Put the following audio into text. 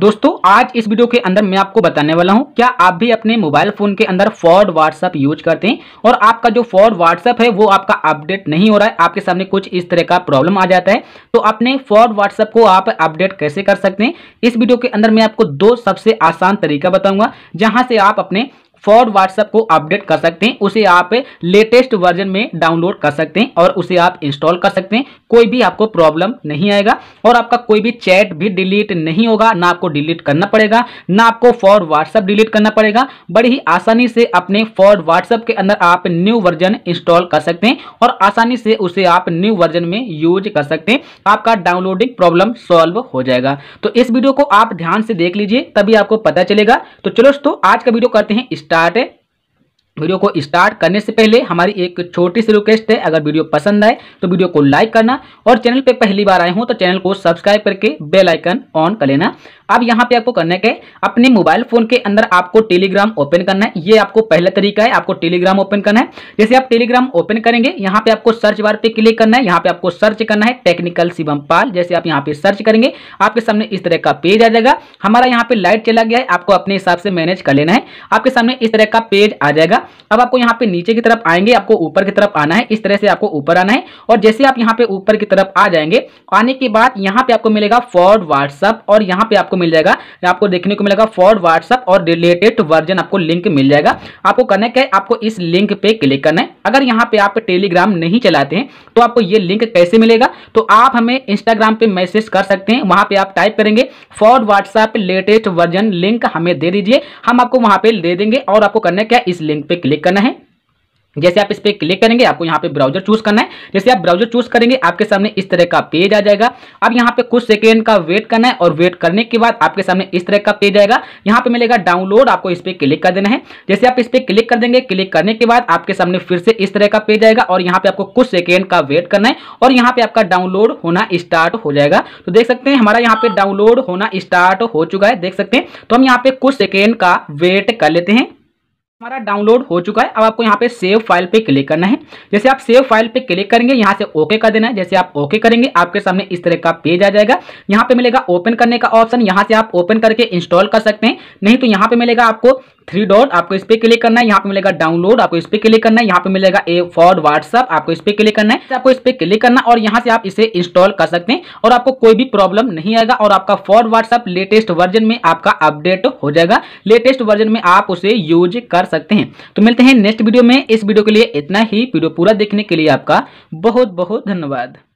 दोस्तों आज इस वीडियो के अंदर मैं आपको बताने वाला हूं क्या आप भी अपने मोबाइल फोन के अंदर फॉर्ड व्हाट्सअप यूज करते हैं और आपका जो फॉर्ड व्हाट्सएप है वो आपका अपडेट नहीं हो रहा है आपके सामने कुछ इस तरह का प्रॉब्लम आ जाता है तो अपने फॉर्ड व्हाट्सएप को आप अपडेट कैसे कर सकते हैं इस वीडियो के अंदर मैं आपको दो सबसे आसान तरीका बताऊंगा जहां से आप अपने फॉर व्हाट्सएप को अपडेट कर सकते हैं उसे आप लेटेस्ट वर्जन में डाउनलोड कर सकते हैं और उसे आप इंस्टॉल कर सकते हैं कोई भी आपको प्रॉब्लम नहीं आएगा और आपका कोई भी चैट भी डिलीट नहीं होगा ना आपको डिलीट करना पड़ेगा ना आपको फॉर व्हाट्सएप डिलीट करना पड़ेगा बड़ी ही आसानी से अपने फॉर व्हाट्सएप के अंदर आप न्यू वर्जन इंस्टॉल कर सकते हैं और आसानी से उसे आप न्यू वर्जन में यूज कर सकते हैं आपका डाउनलोडिंग प्रॉब्लम सॉल्व हो जाएगा तो इस वीडियो को आप ध्यान से देख लीजिए तभी आपको पता चलेगा तो चलो दोस्तों आज का वीडियो करते हैं started वीडियो को स्टार्ट करने से पहले हमारी एक छोटी सी रिक्वेस्ट है अगर वीडियो पसंद आए तो वीडियो को लाइक करना और चैनल पे पहली बार आए हो तो चैनल को सब्सक्राइब करके बेल आइकन ऑन कर लेना अब यहाँ पे आपको करने के अपने मोबाइल फोन के अंदर आपको टेलीग्राम ओपन करना है ये आपको पहला तरीका है आपको टेलीग्राम ओपन करना है जैसे आप टेलीग्राम ओपन करेंगे यहाँ पे आपको सर्च बार पे क्लिक करना है यहाँ पे आपको सर्च करना है टेक्निकल शिवम पाल जैसे आप यहाँ पे सर्च करेंगे आपके सामने इस तरह का पेज आ जाएगा हमारा यहाँ पे लाइट चला गया है आपको अपने हिसाब से मैनेज कर लेना है आपके सामने इस तरह का पेज आ जाएगा अब आपको यहाँ पे नीचे की तरफ आएंगे आपको ऊपर की तरफ आना है इस तरह से आपको ऊपर आना है और जैसे आप यहाँ पे ऊपर की तरफ आ जाएंगे आने के बाद यहाँ पे आपको मिलेगा फॉर्ड व्हाट्सअप और यहाँ पे आपको मिल जाएगा आपको देखने को मिलेगा फॉर्ड व्हाट्सअप और रिलेटेड वर्जन आपको लिंक मिल जाएगा आपको कनेक्ट है आपको इस लिंक पे क्लिक करना है अगर यहाँ पे आप टेलीग्राम नहीं चलाते हैं तो आपको ये लिंक कैसे मिलेगा तो आप हमें इंस्टाग्राम पे मैसेज कर सकते हैं वहां पे आप टाइप करेंगे Fouad WhatsApp latest version link हमें दे दीजिए हम आपको वहां पे दे देंगे और आपको करना क्या इस लिंक पे पर क्लिक करना है जैसे आप इस पर क्लिक करेंगे आपको यहाँ पे ब्राउजर चूज करना है जैसे आप ब्राउजर चूज करेंगे आपके सामने इस तरह का पेज आ जाएगा अब यहाँ पे कुछ सेकेंड का वेट करना है और वेट करने के बाद आपके सामने इस तरह का पेज आएगा यहाँ पे मिलेगा डाउनलोड आपको इस पर क्लिक कर देना है जैसे आप इस पर क्लिक कर देंगे क्लिक करने के बाद आपके सामने फिर से इस तरह का पेज आएगा और यहाँ पे आपको कुछ सेकेंड का वेट करना है और यहाँ पे आपका डाउनलोड होना स्टार्ट हो जाएगा तो देख सकते हैं हमारा यहाँ पे डाउनलोड होना स्टार्ट हो चुका है देख सकते हैं तो हम यहाँ पे कुछ सेकेंड का वेट कर लेते हैं हमारा डाउनलोड हो चुका है अब आपको यहाँ पे सेव फाइल पे क्लिक करना है जैसे आप सेव फाइल पे क्लिक करेंगे यहाँ से ओके कर देना है जैसे आप ओके करेंगे आपके सामने इस तरह का पेज आ जाएगा यहाँ पे मिलेगा ओपन करने का ऑप्शन यहाँ से आप ओपन करके इंस्टॉल कर सकते हैं नहीं तो यहाँ पे मिलेगा आपको थ्री डॉट आपको इस पे क्लिक करना है यहाँ पे मिलेगा डाउनलोड आपको इस पे क्लिक करना है यहाँ पे मिलेगा ए फॉर व्हाट्सअप आपको इस पे क्लिक करना है तो आपको इस पे क्लिक करना और यहाँ से आप इसे इंस्टॉल कर सकते हैं और आपको कोई भी प्रॉब्लम नहीं आएगा और आपका फॉर व्हाट्सअप लेटेस्ट वर्जन में आपका अपडेट हो जाएगा लेटेस्ट वर्जन में आप उसे यूज कर सकते हैं तो मिलते हैं नेक्स्ट वीडियो में इस वीडियो के लिए इतना ही वीडियो पूरा देखने के लिए आपका बहुत बहुत धन्यवाद